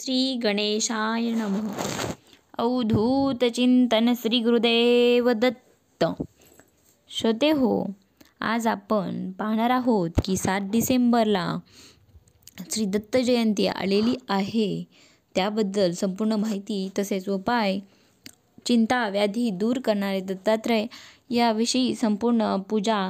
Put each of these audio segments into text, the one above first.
श्री गणेशाय नम चिंतन श्री गुरुदेव दत्त श्रोते हो आज आपण पाहणार आहोत की सात डिसेंबरला श्री दत्त जयंती आलेली आहे त्याबद्दल संपूर्ण माहिती तसेच उपाय चिंता व्याधी दूर करणारे दत्तात्रय याविषयी संपूर्ण पूजा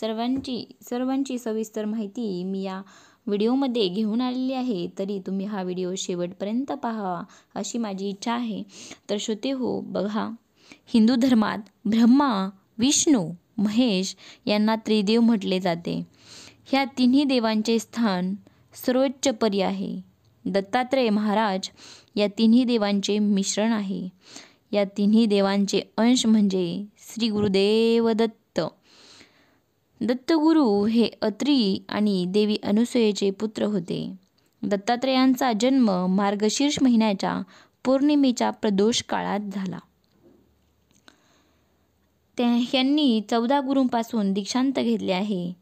सर्वांची सर्वांची सविस्तर माहिती मी या व्हिडिओमध्ये घेऊन आलेली आहे तरी तुम्ही हा व्हिडिओ शेवटपर्यंत पाहावा अशी माझी इच्छा आहे तर श्रोते हो बघा हिंदू धर्मात ब्रह्मा विष्णू महेश यांना त्रिदेव म्हटले जाते ह्या तिन्ही देवांचे स्थान सर्वोच्चपरी आहे दत्तात्रय महाराज या तिन्ही देवांचे मिश्रण आहे या तिन्ही देवांचे अंश म्हणजे श्री गुरुदेव दत्त दत्तगुरु हे अत्री आणि देवी अनुसयेचे पुत्र होते दत्तात्रेयांचा जन्म मार्गशीर्ष महिन्याच्या पौर्णिमेच्या प्रदोष काळात झाला त्यांनी चौदा गुरूंपासून दीक्षांत घेतले आहे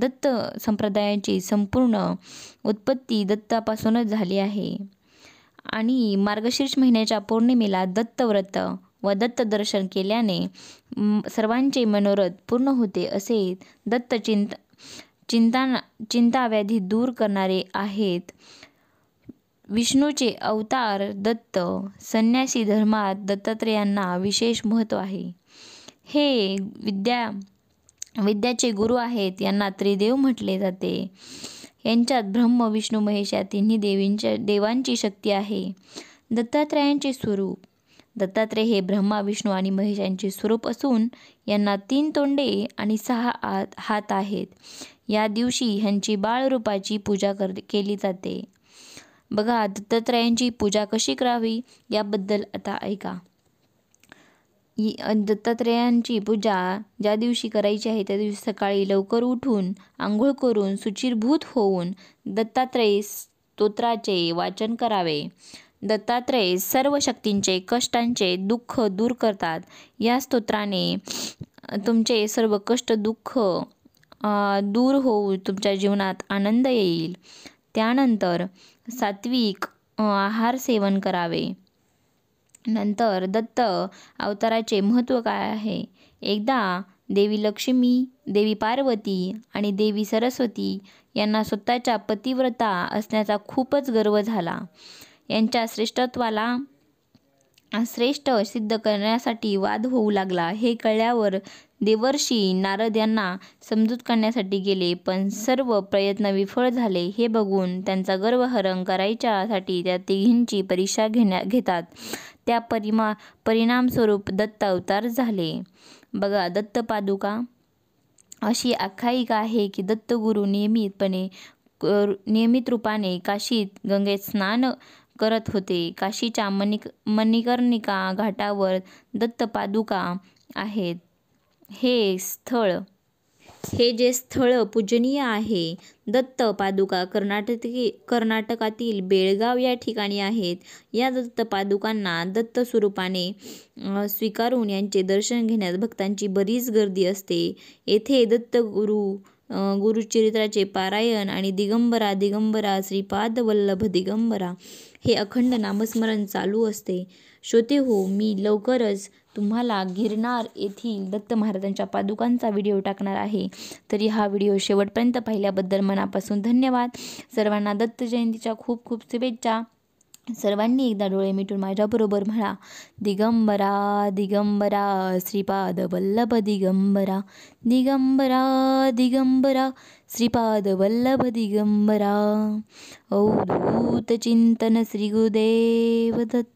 दत्त संप्रदायाची संपूर्ण उत्पत्ती दत्तापासूनच झाली आहे आणि मार्गशीर्ष महिन्याच्या पौर्णिमेला दत्तव्रत व दत्त दर्शन केल्याने सर्वांचे मनोरथ पूर्ण होते असे दत्त चिंत चिंता चिंताव्याधी दूर करणारे आहेत विष्णूचे अवतार दत्त संन्यासी धर्मात दत्तात्रेयांना विशेष महत्त्व आहे हे विद्या विद्याचे गुरु आहेत यांना त्रिदेव म्हटले जाते यांच्यात ब्रह्म विष्णू महेश या तिन्ही देवींच्या देवांची शक्ती आहे दत्तात्रयांचे स्वरूप दत्तात्रय हे ब्रह्मा विष्णू आणि महेश यांचे स्वरूप असून यांना तीन तोंडे आणि सहा हात आहेत या दिवशी ह्यांची बाळरूपाची पूजा कर केली जाते बघा दत्तात्रयांची पूजा कशी करावी याबद्दल आता ऐका दत्तात्रेयांची पूजा ज्या दिवशी करायची आहे त्या दिवशी सकाळी लवकर उठून आंघोळ करून सुचिरभूत होऊन दत्तात्रेय स्तोत्राचे वाचन करावे दत्तात्रय सर्व शक्तींचे कष्टांचे दुःख दूर करतात या स्तोत्राने तुमचे सर्व कष्ट दुःख दूर होऊ तुमच्या जीवनात आनंद येईल त्यानंतर सात्विक आहार सेवन करावे नंतर दत्त अवताराचे महत्त्व काय आहे एकदा देवी लक्ष्मी देवी पार्वती आणि देवी सरस्वती यांना स्वतःच्या पतिव्रता असण्याचा खूपच गर्व झाला यांच्या श्रेष्ठत्वाला श्रेष्ठ सिद्ध करण्यासाठी वाद होऊ लागला हे कळल्यावर देवर्षी नारद यांना समजूत काढण्यासाठी गेले पण सर्व प्रयत्न विफळ झाले हे बघून त्यांचा गर्वहरण करायच्यासाठी त्या तिघींची परीक्षा घेण्या घेतात त्या परिमा परिणामस्वरूप दत्त अवतार झाले बघा दत्त पादुका अशी आख्यायिका आहे की दत्तगुरू नियमितपणे नियमित रूपाने काशीत गंगेत स्नान करत होते काशीच्या मणिक मणिकर्णिका घाटावर दत्तपादुका आहेत हे स्थळ हे जे स्थळ पूजनीय आहे दत्त पादुका कर्नाटकी कर्नाटकातील बेळगाव या ठिकाणी आहेत या दत्त पादुकांना दत्त स्वरूपाने स्वीकारून यांचे दर्शन घेण्यास भक्तांची बरीच गर्दी असते येथे दत्तगुरू गुरुचरित्राचे पारायण आणि दिगंबरा दिगंबरा श्रीपाद वल्लभ दिगंबरा हे अखंड नामस्मरण चालू असते श्रोते हो मी लवकरच तुम्हाला गिरनार येथील दत्त महाराजांच्या पादुकांचा व्हिडिओ टाकणार आहे तरी हा व्हिडिओ शेवटपर्यंत पाहिल्याबद्दल मनापासून धन्यवाद सर्वांना दत्त जयंतीच्या खूप खूप शुभेच्छा सर्वांनी एकदा डोळे मिटून माझ्याबरोबर म्हणा दिगंबरा दिगंबरा श्रीपाद वल्लभ दिगंबरा दिगंबरा दिगंबरा श्रीपाद वल्लभ दिगंबरा अवधूत चिंतन श्रीगुदेव दत्त